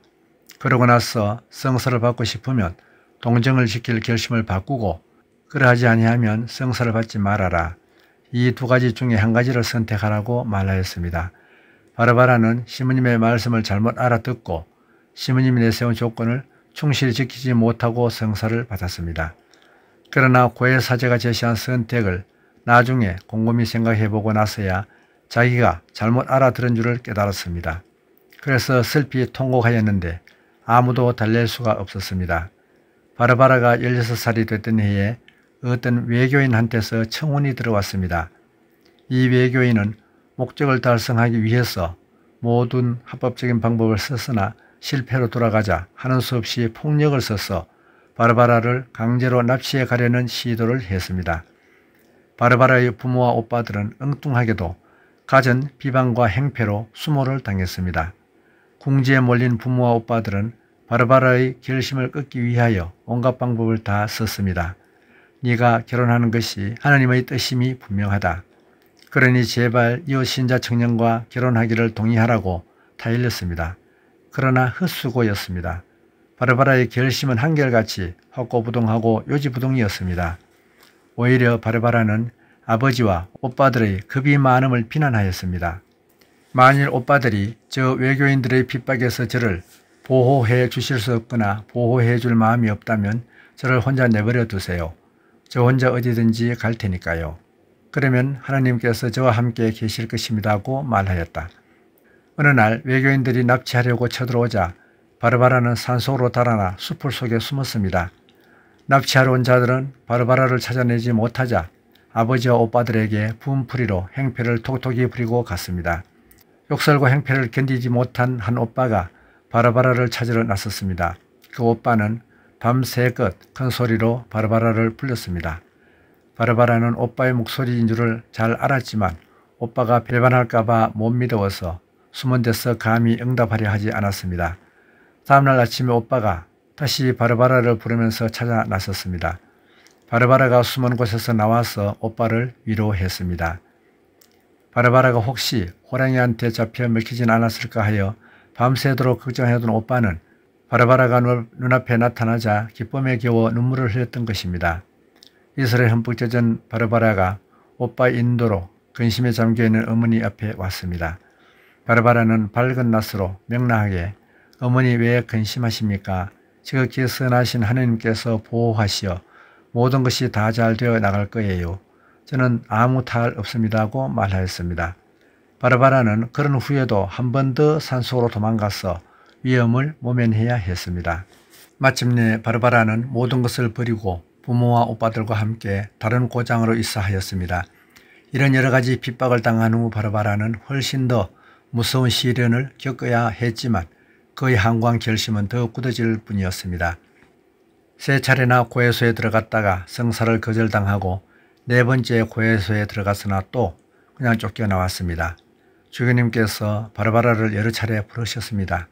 그러고 나서 성서를 받고 싶으면 동정을 지킬 결심을 바꾸고 그러하지 아니하면 성서를 받지 말아라. 이 두 가지 중에 한 가지를 선택하라고 말하였습니다. 바르바라는 시므님의 말씀을 잘못 알아듣고 시므님이 내세운 조건을 충실히 지키지 못하고 성사를 받았습니다. 그러나 고해 사제가 제시한 선택을 나중에 곰곰이 생각해보고 나서야 자기가 잘못 알아들은 줄을 깨달았습니다. 그래서 슬피 통곡하였는데 아무도 달랠 수가 없었습니다. 바르바라가 16살이 됐던 해에 어떤 외교인한테서 청혼이 들어왔습니다. 이 외교인은 목적을 달성하기 위해서 모든 합법적인 방법을 썼으나 실패로 돌아가자 하는 수 없이 폭력을 써서 바르바라를 강제로 납치해 가려는 시도를 했습니다. 바르바라의 부모와 오빠들은 엉뚱하게도 가전 비방과 행패로 수모를 당했습니다. 궁지에 몰린 부모와 오빠들은 바르바라의 결심을 꺾기 위하여 온갖 방법을 다 썼습니다. 네가 결혼하는 것이 하나님의 뜻임이 분명하다. 그러니 제발 이 신자 청년과 결혼하기를 동의하라고 타일렸습니다. 그러나 헛수고였습니다. 바르바라의 결심은 한결같이 헛고부동하고 요지부동이었습니다. 오히려 바르바라는 아버지와 오빠들의 급이 많음을 비난하였습니다. 만일 오빠들이 저 외교인들의 핍박에서 저를 보호해 주실 수 없거나 보호해 줄 마음이 없다면 저를 혼자 내버려 두세요. 저 혼자 어디든지 갈 테니까요. 그러면 하나님께서 저와 함께 계실 것입니다고 말하였다. 어느 날 외교인들이 납치하려고 쳐들어오자 바르바라는 산속으로 달아나 수풀 속에 숨었습니다. 납치하러 온 자들은 바르바라를 찾아내지 못하자 아버지와 오빠들에게 분풀이로 행패를 톡톡히 부리고 갔습니다. 욕설과 행패를 견디지 못한 한 오빠가 바라바라를 찾으러 나섰습니다. 그 오빠는 밤새껏 큰 소리로 바라바라를 불렀습니다. 바라바라는 오빠의 목소리인 줄을 잘 알았지만 오빠가 배반할까봐 못 믿어워서 숨은 데서 감히 응답하려 하지 않았습니다. 다음날 아침에 오빠가 다시 바르바라를 부르면서 찾아 나섰습니다. 바르바라가 숨은 곳에서 나와서 오빠를 위로했습니다. 바르바라가 혹시 호랑이한테 잡혀 먹히진 않았을까 하여 밤새도록 걱정해둔 오빠는 바르바라가 눈앞에 나타나자 기쁨에 겨워 눈물을 흘렸던 것입니다. 이슬에 흠뻑 젖은 바르바라가 오빠 인도로 근심에 잠겨있는 어머니 앞에 왔습니다. 바르바라는 밝은 낯으로 명랑하게 어머니 왜 근심하십니까? 지극히 선하신 하느님께서 보호하시어 모든 것이 다 잘 되어 나갈 거예요. 저는 아무 탈 없습니다고 말하였습니다. 바르바라는 그런 후에도 한 번 더 산속으로 도망가서 위험을 모면해야 했습니다. 마침내 바르바라는 모든 것을 버리고 부모와 오빠들과 함께 다른 고장으로 이사하였습니다. 이런 여러 가지 핍박을 당한 후 바르바라는 훨씬 더 무서운 시련을 겪어야 했지만 그의 항광 결심은 더 굳어질 뿐이었습니다. 세 차례나 고해소에 들어갔다가 성사를 거절당하고 네 번째 고해소에 들어갔으나 또 그냥 쫓겨나왔습니다. 주교님께서 바르바라를 여러 차례 부르셨습니다.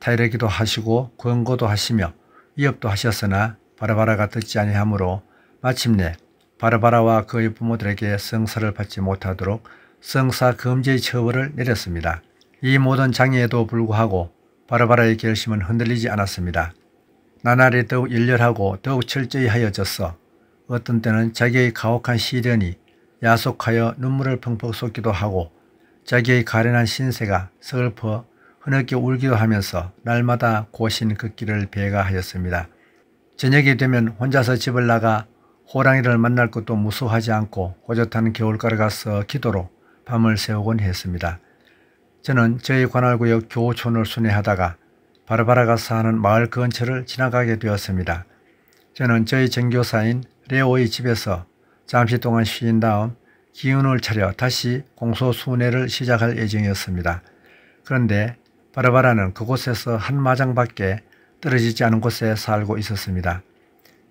타이르기도 하시고 권고도 하시며 위협도 하셨으나 바르바라가 듣지 아니하므로 마침내 바르바라와 그의 부모들에게 성사를 받지 못하도록 성사 금지 처벌을 내렸습니다. 이 모든 장애에도 불구하고 바르바라의 결심은 흔들리지 않았습니다. 나날이 더욱 일렬하고 더욱 철저히 하여졌어 어떤 때는 자기의 가혹한 시련이 야속하여 눈물을 펑펑 쏟기도 하고 자기의 가련한 신세가 서글퍼 흐느껴 울기도 하면서 날마다 고신 걷기를 그 배가하였습니다. 저녁이 되면 혼자서 집을 나가 호랑이를 만날 것도 무서워하지 않고 호젓한 겨울가를 가서 기도로 밤을 새우곤 했습니다. 저는 저희 관할구역 교촌을 순회하다가 바르바라가 사는 마을 근처를 지나가게 되었습니다. 저는 저희 전교사인 레오의 집에서 잠시 동안 쉬인 다음 기운을 차려 다시 공소순회를 시작할 예정이었습니다. 그런데 바르바라는 그곳에서 한 마장밖에 떨어지지 않은 곳에 살고 있었습니다.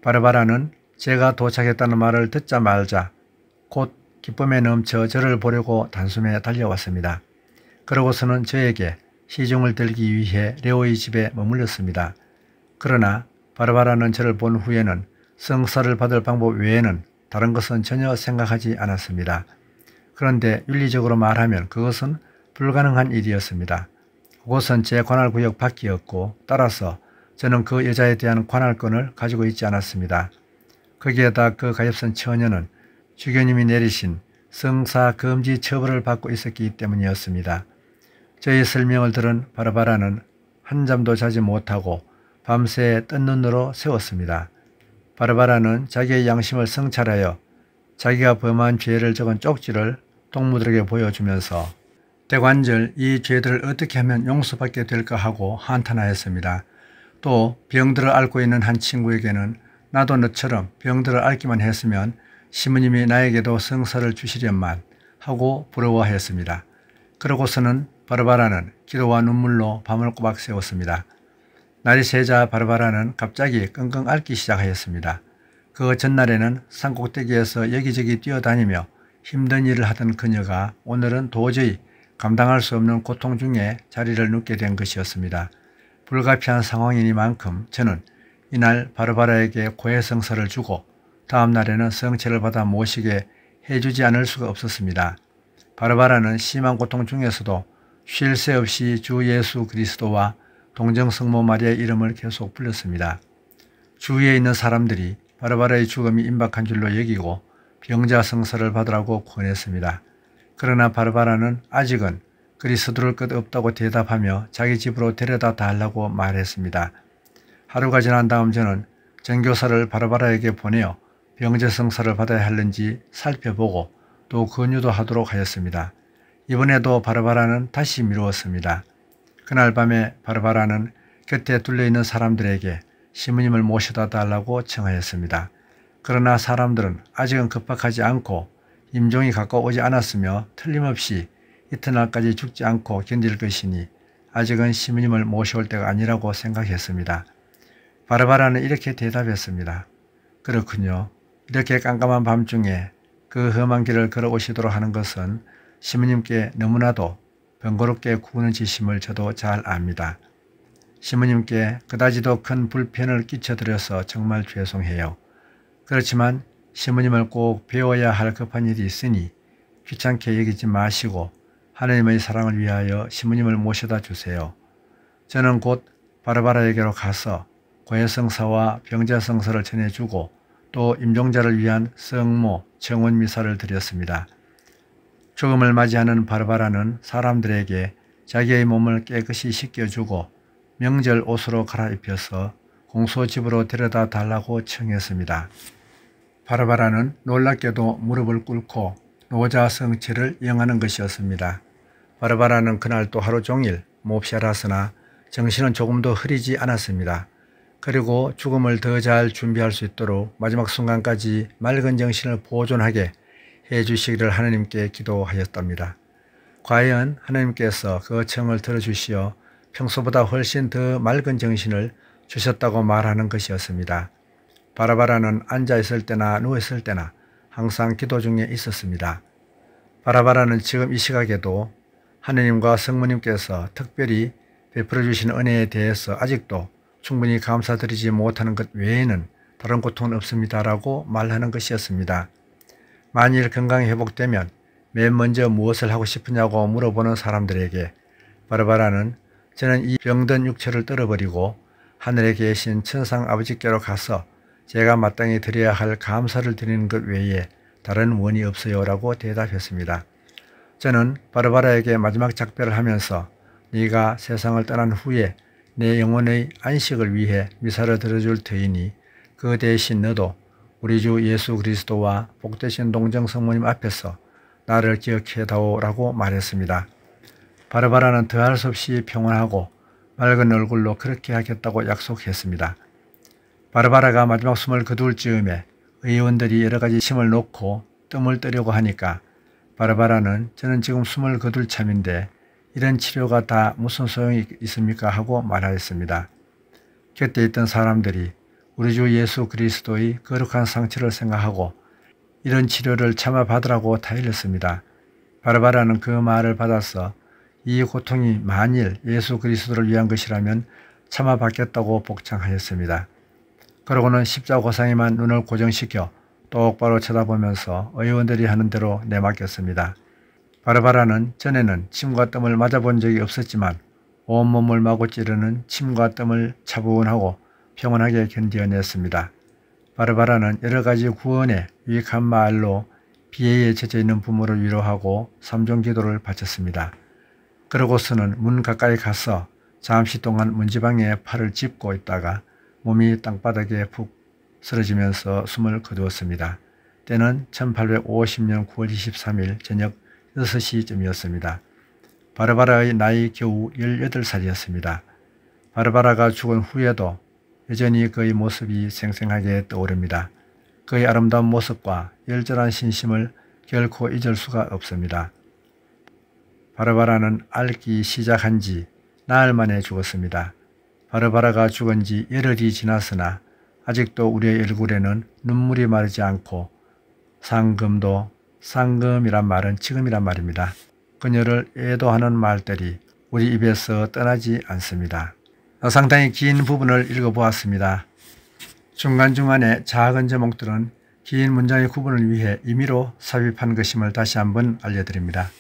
바르바라는 제가 도착했다는 말을 듣자 말자 곧 기쁨에 넘쳐 저를 보려고 단숨에 달려왔습니다. 그러고서는 저에게 시중을 들기 위해 레오의 집에 머물렀습니다. 그러나 바르바라는 저를 본 후에는 성사를 받을 방법 외에는 다른 것은 전혀 생각하지 않았습니다. 그런데 윤리적으로 말하면 그것은 불가능한 일이었습니다. 그것은제 관할 구역 밖이었고 따라서 저는 그 여자에 대한 관할권을 가지고 있지 않았습니다. 거기에다 그 가엾은 처녀는 주교님이 내리신 성사 금지 처벌을 받고 있었기 때문이었습니다. 저의 설명을 들은 바라바라는 한잠도 자지 못하고 밤새 뜬 눈으로 세웠습니다. 바르바라는 자기의 양심을 성찰하여 자기가 범한 죄를 적은 쪽지를 동무들에게 보여주면서 대관절 이 죄들을 어떻게 하면 용서받게 될까 하고 한탄하였습니다. 또 병들을 앓고 있는 한 친구에게는 나도 너처럼 병들을 앓기만 했으면 시모님이 나에게도 성사를 주시련만 하고 부러워하였습니다. 그러고서는 바르바라는 기도와 눈물로 밤을 꼬박 세웠습니다 날이 새자 바르바라는 갑자기 끙끙 앓기 시작하였습니다. 그 전날에는 산꼭대기에서 여기저기 뛰어다니며 힘든 일을 하던 그녀가 오늘은 도저히 감당할 수 없는 고통 중에 자리를 눕게 된 것이었습니다. 불가피한 상황이니만큼 저는 이날 바르바라에게 고해성서를 주고 다음 날에는 성체를 받아 모시게 해주지 않을 수가 없었습니다. 바르바라는 심한 고통 중에서도 쉴새 없이 주 예수 그리스도와 동정성모 마리아의 이름을 계속 불렀습니다. 주위에 있는 사람들이 바르바라의 죽음이 임박한 줄로 여기고 병자 성사를 받으라고 권했습니다. 그러나 바르바라는 아직은 그리스도를 끝없다고 대답하며 자기 집으로 데려다 달라고 말했습니다. 하루가 지난 다음 저는 전교사를 바르바라에게 보내어 병자 성사를 받아야 할는지 살펴보고 또 권유도 하도록 하였습니다. 이번에도 바르바라는 다시 미루었습니다. 그날 밤에 바르바라는 곁에 둘러있는 사람들에게 시므님을 모셔다 달라고 청하였습니다. 그러나 사람들은 아직은 급박하지 않고 임종이 가까오지 워 않았으며 틀림없이 이튿날까지 죽지 않고 견딜 것이니 아직은 시므님을 모셔올 때가 아니라고 생각했습니다. 바르바라는 이렇게 대답했습니다. 그렇군요. 이렇게 깜깜한 밤중에 그 험한 길을 걸어오시도록 하는 것은 시모님께 너무나도 번거롭게 구원을 지심을 저도 잘 압니다. 시모님께 그다지도 큰 불편을 끼쳐드려서 정말 죄송해요. 그렇지만 시모님을 꼭 배워야 할 급한 일이 있으니 귀찮게 여기지 마시고 하나님의 사랑을 위하여 시모님을 모셔다 주세요. 저는 곧 바르바라에게로 가서 고해성사와 병자성사를 전해주고 또 임종자를 위한 성모, 정원 미사를 드렸습니다. 죽음을 맞이하는 바르바라는 사람들에게 자기의 몸을 깨끗이 씻겨주고 명절 옷으로 갈아입혀서 공소집으로 데려다 달라고 청했습니다. 바르바라는 놀랍게도 무릎을 꿇고 노자 성체를 이용하는 것이었습니다. 바르바라는 그날 또 하루 종일 몹시 알았으나 정신은 조금도 흐리지 않았습니다. 그리고 죽음을 더 잘 준비할 수 있도록 마지막 순간까지 맑은 정신을 보존하게 해 주시기를 하나님께 기도하였답니다. 과연 하나님께서 그 청을 들어주시어 평소보다 훨씬 더 맑은 정신을 주셨다고 말하는 것이었습니다. 바라바라는 앉아있을 때나 누워있을 때나 항상 기도 중에 있었습니다. 바라바라는 지금 이 시각에도 하느님과 성모님께서 특별히 베풀어 주신 은혜에 대해서 아직도 충분히 감사드리지 못하는 것 외에는 다른 고통은 없습니다라고 말하는 것이었습니다. 만일 건강이 회복되면 맨 먼저 무엇을 하고 싶으냐고 물어보는 사람들에게 바르바라는 저는 이 병든 육체를 떨어버리고 하늘에 계신 천상 아버지께로 가서 제가 마땅히 드려야 할 감사를 드리는 것 외에 다른 원이 없어요 라고 대답했습니다. 저는 바르바라에게 마지막 작별을 하면서 네가 세상을 떠난 후에 내 영혼의 안식을 위해 미사를 들어줄 테이니 그 대신 너도 우리 주 예수 그리스도와 복되신 동정 성모님 앞에서 나를 기억해다오라고 말했습니다. 바르바라는 더할 수 없이 평온하고 맑은 얼굴로 그렇게 하겠다고 약속했습니다. 바르바라가 마지막 숨을 거둘 즈음에 의원들이 여러 가지 힘을 놓고 뜸을 뜨려고 하니까 바르바라는 저는 지금 숨을 거둘 참인데 이런 치료가 다 무슨 소용이 있습니까? 하고 말하였습니다. 곁에 있던 사람들이 우리 주 예수 그리스도의 거룩한 상처를 생각하고 이런 치료를 참아 받으라고 타일했습니다. 바르바라는 그 말을 받아서 이 고통이 만일 예수 그리스도를 위한 것이라면 참아 받겠다고 복창하였습니다. 그러고는 십자 고상에만 눈을 고정시켜 똑바로 쳐다보면서 의원들이 하는 대로 내맡겼습니다. 바르바라는 전에는 침과 뜸을 맞아본 적이 없었지만 온몸을 마구 찌르는 침과 뜸을 차분하고 평온하게 견뎌냈습니다 바르바라는 여러 가지 구원의 유익한 말로 비애에 처져 있는 부모를 위로하고 삼종 기도를 바쳤습니다. 그러고서는 문 가까이 가서 잠시 동안 문지방에 팔을 짚고 있다가 몸이 땅바닥에 푹 쓰러지면서 숨을 거두었습니다. 때는 1850년 9월 23일 저녁 6시쯤이었습니다. 바르바라의 나이 겨우 18살이었습니다. 바르바라가 죽은 후에도 여전히 그의 모습이 생생하게 떠오릅니다. 그의 아름다운 모습과 열절한 신심을 결코 잊을 수가 없습니다. 바르바라는 앓기 시작한 지 나흘 만에 죽었습니다. 바르바라가 죽은 지 열흘이 지났으나 아직도 우리의 얼굴에는 눈물이 마르지 않고 상금도 상금이란 말은 지금이란 말입니다. 그녀를 애도하는 말들이 우리 입에서 떠나지 않습니다. 상당히 긴 부분을 읽어보았습니다. 중간중간에 작은 제목들은 긴 문장의 구분을 위해 임의로 삽입한 것임을 다시 한번 알려드립니다.